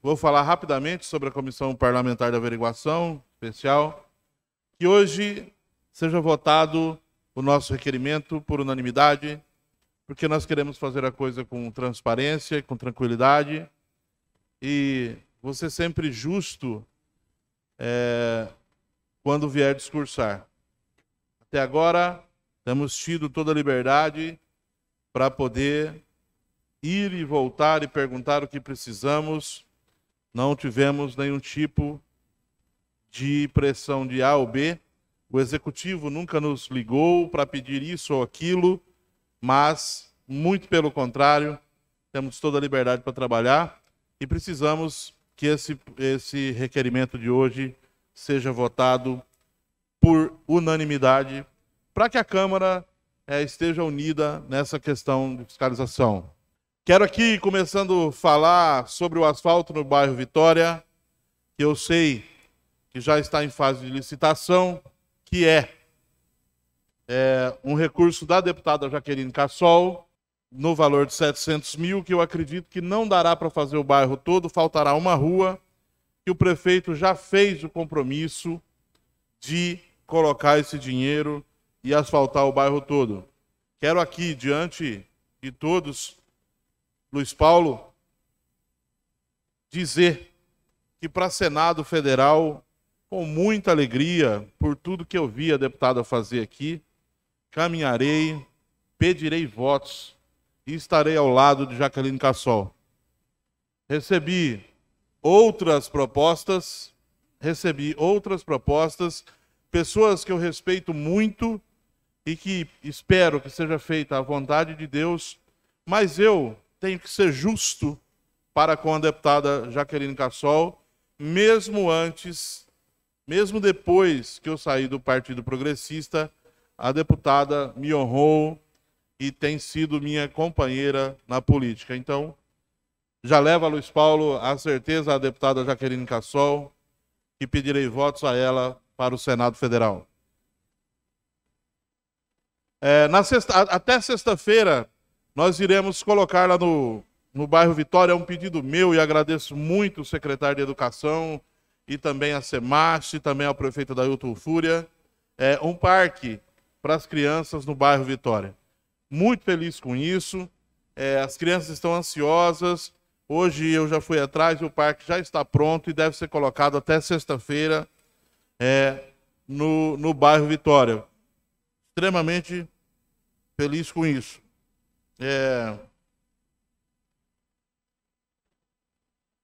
Vou falar rapidamente sobre a Comissão Parlamentar de Averiguação Especial, que hoje seja votado o nosso requerimento por unanimidade, porque nós queremos fazer a coisa com transparência, com tranquilidade e você sempre justo é, quando vier discursar. Até agora, temos tido toda a liberdade para poder ir e voltar e perguntar o que precisamos não tivemos nenhum tipo de pressão de A ou B. O executivo nunca nos ligou para pedir isso ou aquilo, mas, muito pelo contrário, temos toda a liberdade para trabalhar e precisamos que esse, esse requerimento de hoje seja votado por unanimidade para que a Câmara é, esteja unida nessa questão de fiscalização. Quero aqui, começando a falar sobre o asfalto no bairro Vitória, que eu sei que já está em fase de licitação, que é, é um recurso da deputada Jaqueline Cassol, no valor de 700 mil, que eu acredito que não dará para fazer o bairro todo, faltará uma rua, que o prefeito já fez o compromisso de colocar esse dinheiro e asfaltar o bairro todo. Quero aqui, diante de todos, Luiz Paulo, dizer que para Senado Federal, com muita alegria, por tudo que eu vi a deputada fazer aqui, caminharei, pedirei votos e estarei ao lado de Jaqueline Cassol. Recebi outras propostas, recebi outras propostas, pessoas que eu respeito muito e que espero que seja feita a vontade de Deus, mas eu tenho que ser justo para com a deputada Jaqueline Cassol, mesmo antes, mesmo depois que eu saí do Partido Progressista, a deputada me honrou e tem sido minha companheira na política. Então, já leva a Luiz Paulo a certeza à deputada Jaqueline Cassol que pedirei votos a ela para o Senado Federal. É, sexta, até sexta-feira, nós iremos colocar lá no, no bairro Vitória, é um pedido meu e agradeço muito o secretário de Educação e também a SEMAST, e também ao prefeito da Hilton Fúria, é, um parque para as crianças no bairro Vitória. Muito feliz com isso, é, as crianças estão ansiosas. Hoje eu já fui atrás e o parque já está pronto e deve ser colocado até sexta-feira é, no, no bairro Vitória. Extremamente feliz com isso. É...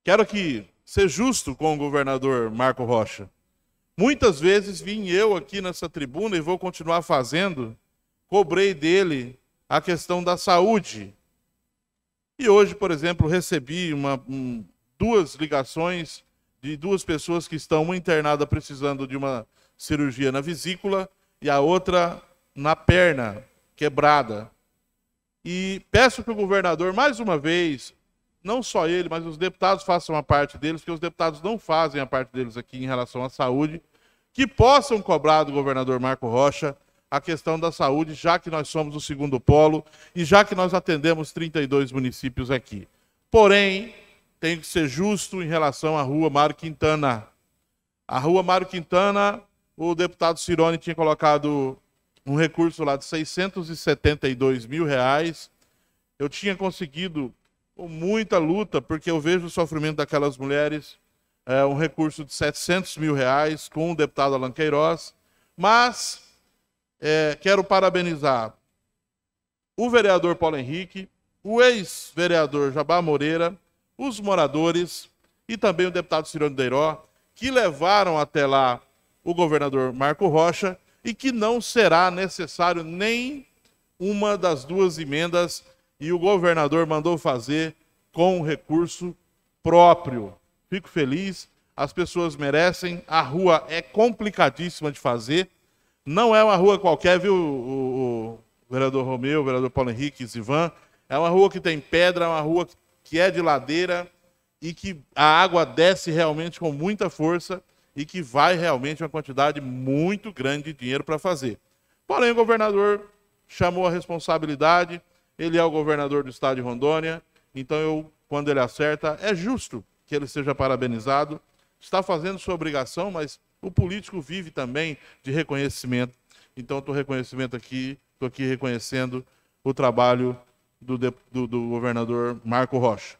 Quero que ser justo com o governador Marco Rocha. Muitas vezes vim eu aqui nessa tribuna e vou continuar fazendo, cobrei dele a questão da saúde. E hoje, por exemplo, recebi uma, um, duas ligações de duas pessoas que estão, uma internada precisando de uma cirurgia na vesícula e a outra na perna quebrada. E peço que o governador, mais uma vez, não só ele, mas os deputados façam a parte deles, porque os deputados não fazem a parte deles aqui em relação à saúde, que possam cobrar do governador Marco Rocha a questão da saúde, já que nós somos o segundo polo e já que nós atendemos 32 municípios aqui. Porém, tem que ser justo em relação à Rua Mário Quintana. A Rua Mário Quintana, o deputado Cirone tinha colocado um recurso lá de 672 mil reais. Eu tinha conseguido, com muita luta, porque eu vejo o sofrimento daquelas mulheres, é, um recurso de 700 mil reais com o deputado Alan Queiroz. Mas é, quero parabenizar o vereador Paulo Henrique, o ex-vereador Jabá Moreira, os moradores e também o deputado Cirone Deiró, que levaram até lá o governador Marco Rocha e que não será necessário nem uma das duas emendas e o governador mandou fazer com recurso próprio. Fico feliz, as pessoas merecem, a rua é complicadíssima de fazer, não é uma rua qualquer, viu, o, o vereador Romeu, o vereador Paulo Henrique, Zivan, é uma rua que tem pedra, é uma rua que é de ladeira e que a água desce realmente com muita força e que vai realmente uma quantidade muito grande de dinheiro para fazer. Porém, o governador chamou a responsabilidade, ele é o governador do estado de Rondônia, então eu, quando ele acerta, é justo que ele seja parabenizado. Está fazendo sua obrigação, mas o político vive também de reconhecimento. Então, estou reconhecimento aqui, estou aqui reconhecendo o trabalho do, do, do governador Marco Rocha.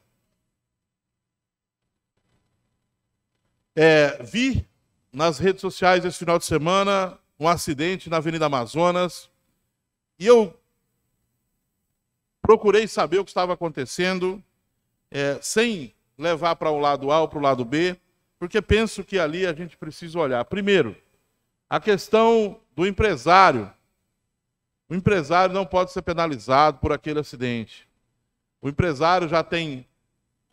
É, vi nas redes sociais esse final de semana um acidente na Avenida Amazonas e eu procurei saber o que estava acontecendo, é, sem levar para o um lado A ou para o lado B, porque penso que ali a gente precisa olhar. Primeiro, a questão do empresário. O empresário não pode ser penalizado por aquele acidente. O empresário já tem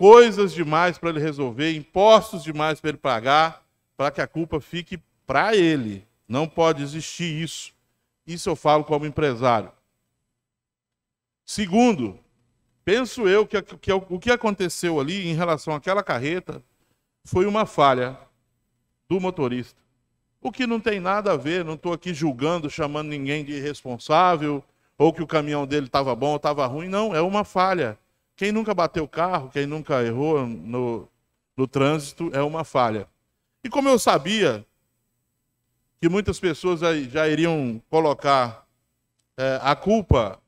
coisas demais para ele resolver, impostos demais para ele pagar, para que a culpa fique para ele. Não pode existir isso. Isso eu falo como empresário. Segundo, penso eu que, que o que aconteceu ali em relação àquela carreta foi uma falha do motorista. O que não tem nada a ver, não estou aqui julgando, chamando ninguém de irresponsável, ou que o caminhão dele estava bom ou estava ruim, não, é uma falha. Quem nunca bateu o carro, quem nunca errou no, no trânsito, é uma falha. E como eu sabia que muitas pessoas já iriam colocar é, a culpa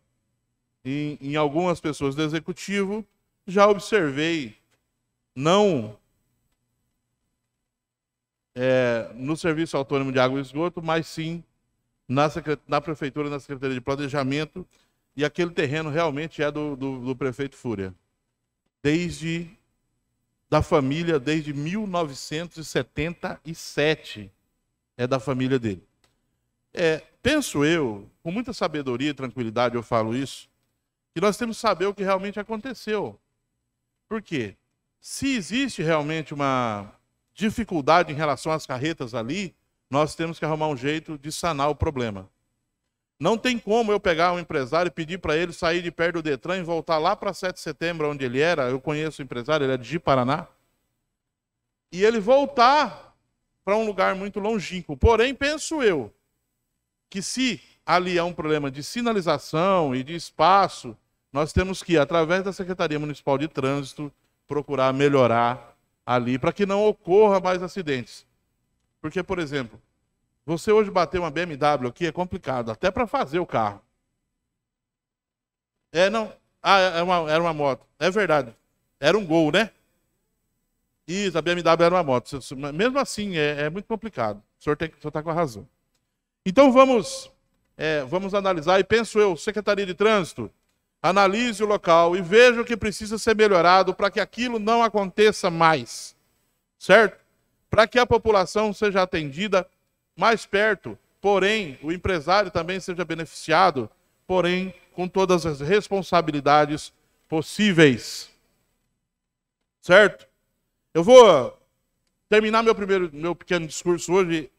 em, em algumas pessoas do executivo, já observei, não é, no Serviço Autônomo de Água e Esgoto, mas sim na, na Prefeitura, na Secretaria de Planejamento e aquele terreno realmente é do, do, do prefeito Fúria. Desde da família, desde 1977, é da família dele. É, penso eu, com muita sabedoria e tranquilidade eu falo isso, que nós temos que saber o que realmente aconteceu. Por quê? Se existe realmente uma dificuldade em relação às carretas ali, nós temos que arrumar um jeito de sanar o problema. Não tem como eu pegar um empresário e pedir para ele sair de perto do Detran e voltar lá para 7 de setembro, onde ele era. Eu conheço o empresário, ele é de Paraná. E ele voltar para um lugar muito longínquo. Porém, penso eu que se ali há um problema de sinalização e de espaço, nós temos que, através da Secretaria Municipal de Trânsito, procurar melhorar ali para que não ocorra mais acidentes. Porque, por exemplo, você hoje bater uma BMW aqui é complicado, até para fazer o carro. É, não. Ah, é, é uma, era uma moto. É verdade. Era um gol, né? Isso, a BMW era uma moto. Mesmo assim, é, é muito complicado. O senhor está com a razão. Então vamos, é, vamos analisar, e penso eu, Secretaria de Trânsito, analise o local e veja o que precisa ser melhorado para que aquilo não aconteça mais. Certo? Para que a população seja atendida mais perto, porém, o empresário também seja beneficiado, porém, com todas as responsabilidades possíveis. Certo? Eu vou terminar meu primeiro meu pequeno discurso hoje.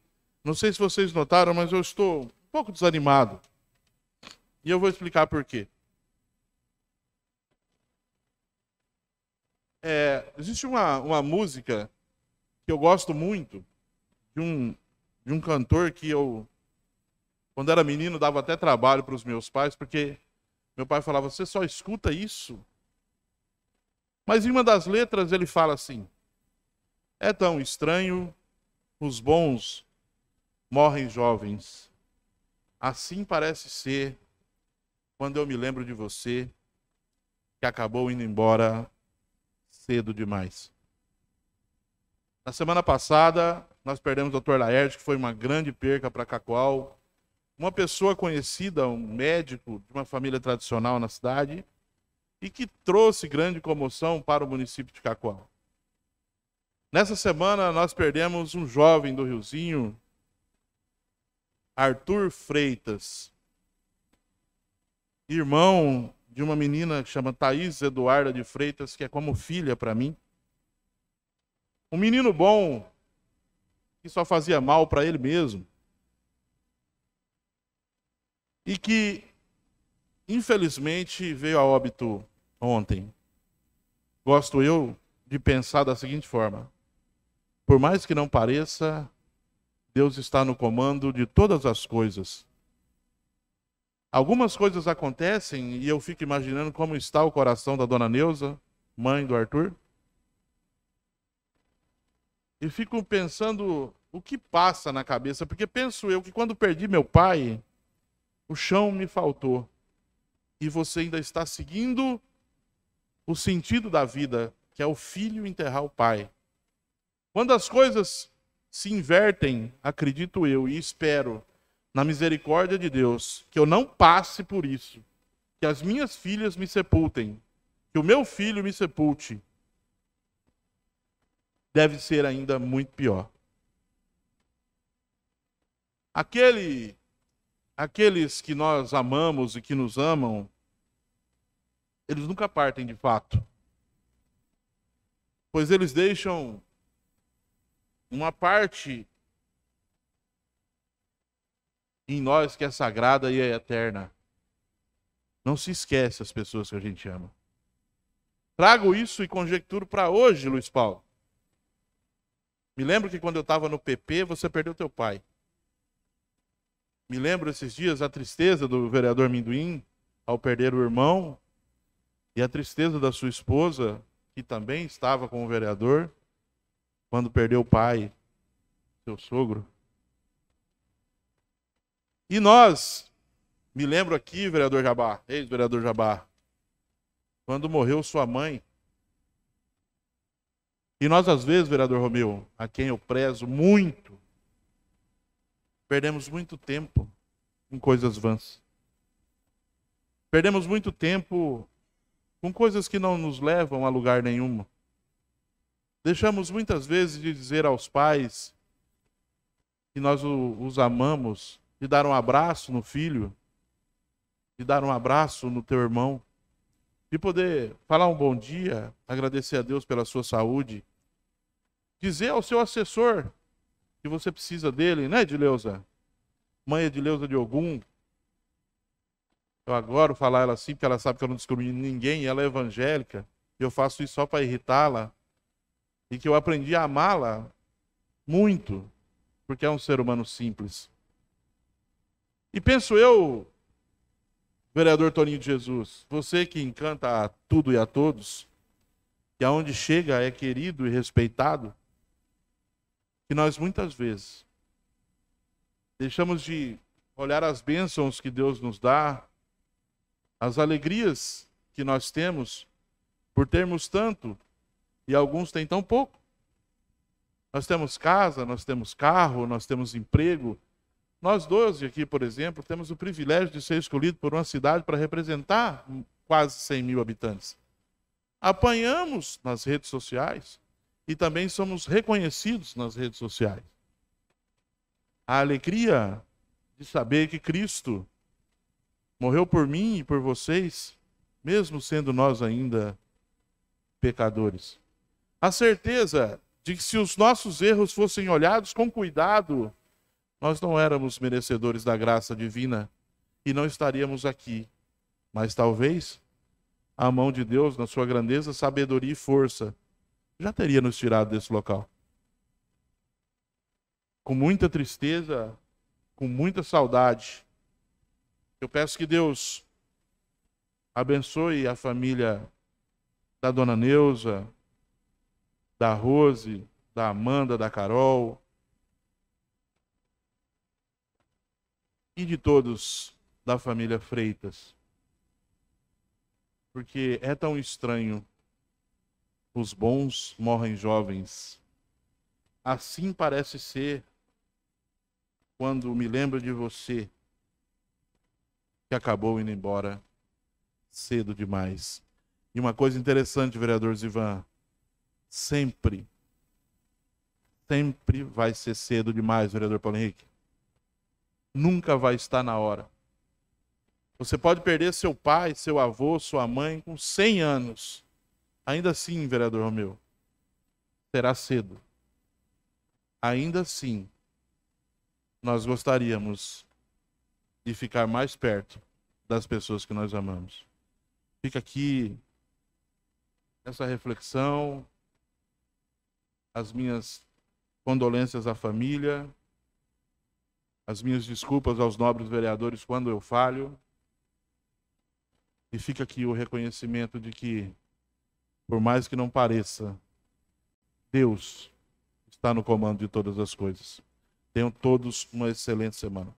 Não sei se vocês notaram, mas eu estou um pouco desanimado. E eu vou explicar por quê. É, existe uma, uma música que eu gosto muito, de um de um cantor que eu, quando era menino, dava até trabalho para os meus pais, porque meu pai falava: Você só escuta isso? Mas em uma das letras ele fala assim: É tão estranho, os bons morrem jovens. Assim parece ser quando eu me lembro de você que acabou indo embora cedo demais. Na semana passada, nós perdemos o Dr. Laerte, que foi uma grande perca para Cacoal. Uma pessoa conhecida, um médico de uma família tradicional na cidade, e que trouxe grande comoção para o município de Cacoal. Nessa semana, nós perdemos um jovem do Riozinho, Arthur Freitas, irmão de uma menina que chama Thaís Eduarda de Freitas, que é como filha para mim. Um menino bom, que só fazia mal para ele mesmo. E que, infelizmente, veio a óbito ontem. Gosto eu de pensar da seguinte forma: por mais que não pareça, Deus está no comando de todas as coisas. Algumas coisas acontecem e eu fico imaginando como está o coração da dona Neuza, mãe do Arthur e fico pensando o que passa na cabeça, porque penso eu que quando perdi meu pai, o chão me faltou. E você ainda está seguindo o sentido da vida, que é o filho enterrar o pai. Quando as coisas se invertem, acredito eu e espero na misericórdia de Deus que eu não passe por isso, que as minhas filhas me sepultem, que o meu filho me sepulte, deve ser ainda muito pior. Aquele, aqueles que nós amamos e que nos amam, eles nunca partem de fato, pois eles deixam uma parte em nós que é sagrada e é eterna. Não se esquece as pessoas que a gente ama. Trago isso e conjecturo para hoje, Luiz Paulo. Me lembro que quando eu estava no PP, você perdeu teu pai. Me lembro esses dias a tristeza do vereador Minduim ao perder o irmão e a tristeza da sua esposa, que também estava com o vereador, quando perdeu o pai, seu sogro. E nós, me lembro aqui, vereador Jabá, ex-vereador Jabá, quando morreu sua mãe, e nós, às vezes, vereador Romeu, a quem eu prezo muito, perdemos muito tempo com coisas vãs. Perdemos muito tempo com coisas que não nos levam a lugar nenhum. Deixamos muitas vezes de dizer aos pais que nós os amamos, de dar um abraço no filho, de dar um abraço no teu irmão, de poder falar um bom dia, agradecer a Deus pela sua saúde, dizer ao seu assessor que você precisa dele, né, Edileuza? Mãe Edileuza de Ogum. Eu agora falar ela assim, porque ela sabe que eu não discrimino ninguém, ela é evangélica, e eu faço isso só para irritá-la, e que eu aprendi a amá-la muito, porque é um ser humano simples. E penso eu vereador Toninho de Jesus, você que encanta a tudo e a todos, que aonde chega é querido e respeitado, que nós muitas vezes deixamos de olhar as bênçãos que Deus nos dá, as alegrias que nós temos por termos tanto e alguns têm tão pouco. Nós temos casa, nós temos carro, nós temos emprego, nós 12 aqui, por exemplo, temos o privilégio de ser escolhido por uma cidade para representar quase 100 mil habitantes. Apanhamos nas redes sociais e também somos reconhecidos nas redes sociais. A alegria de saber que Cristo morreu por mim e por vocês, mesmo sendo nós ainda pecadores. A certeza de que se os nossos erros fossem olhados com cuidado, nós não éramos merecedores da graça divina e não estaríamos aqui. Mas talvez a mão de Deus, na sua grandeza, sabedoria e força, já teria nos tirado desse local. Com muita tristeza, com muita saudade, eu peço que Deus abençoe a família da dona Neuza, da Rose, da Amanda, da Carol, e de todos da família Freitas. Porque é tão estranho. Os bons morrem jovens. Assim parece ser quando me lembro de você que acabou indo embora cedo demais. E uma coisa interessante, vereador Zivan, sempre, sempre vai ser cedo demais, vereador Paulo Henrique nunca vai estar na hora. Você pode perder seu pai, seu avô, sua mãe com 100 anos. Ainda assim, vereador Romeu, será cedo. Ainda assim, nós gostaríamos de ficar mais perto das pessoas que nós amamos. Fica aqui essa reflexão, as minhas condolências à família. As minhas desculpas aos nobres vereadores quando eu falho. E fica aqui o reconhecimento de que, por mais que não pareça, Deus está no comando de todas as coisas. Tenham todos uma excelente semana.